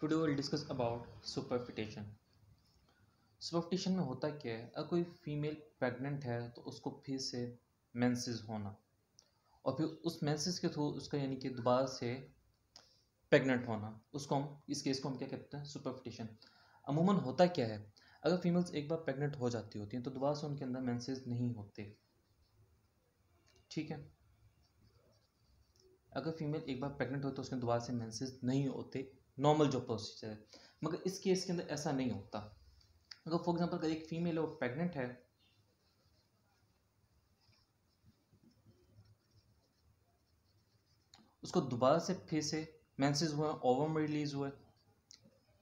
today will discuss about superfetation superfetation में होता क्या है अगर कोई फीमेल प्रेग्नेंट है तो उसको फिर से मेंसेस होना और फिर उस मेंसेस के थ्रू उसका यानी कि दोबारा से प्रेग्नेंट होना उसको हम इस केस को हम क्या कहते हैं सुपरफिटेशन अमूमन होता क्या है अगर फीमेल्स एक बार प्रेग्नेंट हो जाती होती हैं तो दोबारा से उनके अंदर मेंसेस नहीं होते ठीक है अगर फीमेल एक बार प्रेग्नेंट हो तो उसके दोबारा से मेंसेस नहीं होते नॉर्मल जो प्रोसीजर है मगर इस केस के अंदर ऐसा नहीं होता अगर फॉर एग्जांपल अगर एक फीमेल है वो प्रेगनेंट है उसको दोबारा से फिर से मैंसेज हुए ओवम रिलीज हुए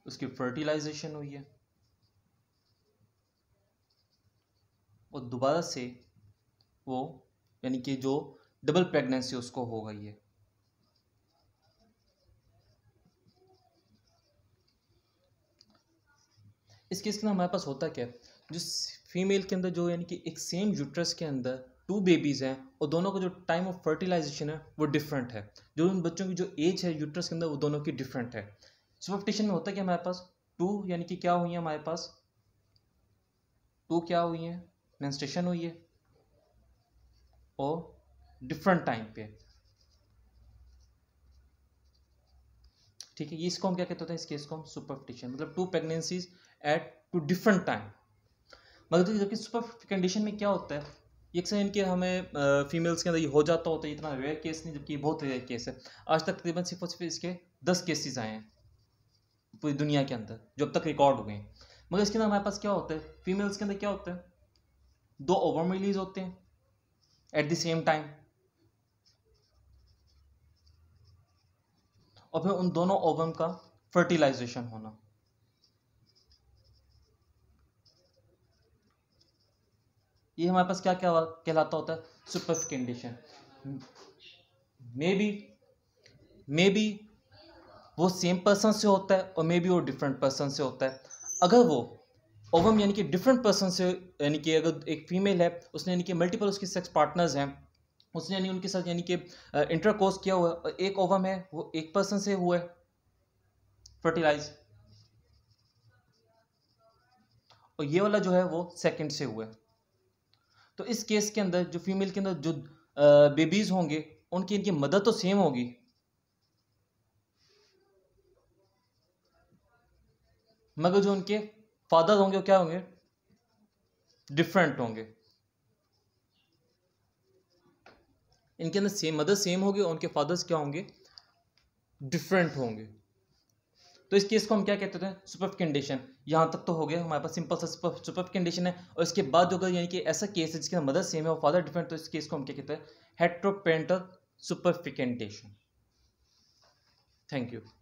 उसकी फर्टिलाइजेशन हुई है और दोबारा से वो यानी कि जो डबल प्रेगनेंसी उसको हो गई है इस केस के अंदर हमारे पास होता क्या है जो फीमेल के अंदर जो यानी कि एक सेम यूट्रस के अंदर टू बेबीज़ हैं और दोनों का जो टाइम ऑफ फर्टिलाइजेशन है वो डिफरेंट है जो उन बच्चों की जो एज है यूट्रस के अंदर वो दोनों की डिफरेंट है सुपरफिटेशन में होता क्या हमारे पास टू यानी कि क्या हुई है हमारे पास टू क्या हुई है मेंस्ट्रेशन हुई है और डिफरेंट टाइम पे ठीक है इसको हम क्या कहते हैं इस केस को हम सुपरफिटिशन मतलब two pregnancies at two different time मतलब जबकि सुपर कंडीशन में क्या होता है एक इनके हमें फीमेल्स के अंदर ये हो जाता होता है इतना रेयर केस नहीं जबकि बहुत रेयर केस है आज तक तकरीबन सिर्फ और सिर्फ इसके दस केसेस आए हैं पूरी दुनिया के अंदर जो अब तक रिकॉर्ड हुए हैं मगर इसके अंदर हमारे पास क्या होता है फीमेल्स के अंदर क्या होता है दो ओवर में रिलीज होते हैं एट द सेम टाइम और फिर उन दोनों ओवम का फर्टिलाइजेशन होना ये हमारे पास क्या क्या कहलाता होता है super condition maybe maybe वो सेम पर्सन से होता है और मे बी वो डिफरेंट पर्सन से होता है अगर वो ओवम यानी कि डिफरेंट पर्सन से यानी कि अगर एक फीमेल है उसने यानी कि मल्टीपल उसके सेक्स पार्टनर्स हैं उसने यानी उनके साथ यानी कि इंटरकोर्स किया हुआ है एक ओवम है वो एक पर्सन से हुआ है फर्टिलाइज और ये वाला जो है वो सेकंड से हुआ है तो इस केस के अंदर जो फीमेल के अंदर जो बेबीज होंगे उनकी इनकी मदद तो सेम होगी मगर जो उनके फादर होंगे वो क्या होंगे डिफरेंट होंगे इनके अंदर सेम मदर सेम होगी और उनके फादर्स क्या होंगे डिफरेंट होंगे तो इस केस को हम क्या कहते थे सुपर कंडीशन यहाँ तक तो हो गया हमारे पास सिंपल सा सुपर कंडीशन है और इसके बाद जो अगर यानी कि ऐसा केस है जिसके अंदर मदर सेम है और फादर डिफरेंट तो इस केस को हम क्या कहते हैं हेट्रोपेंटल सुपर थैंक यू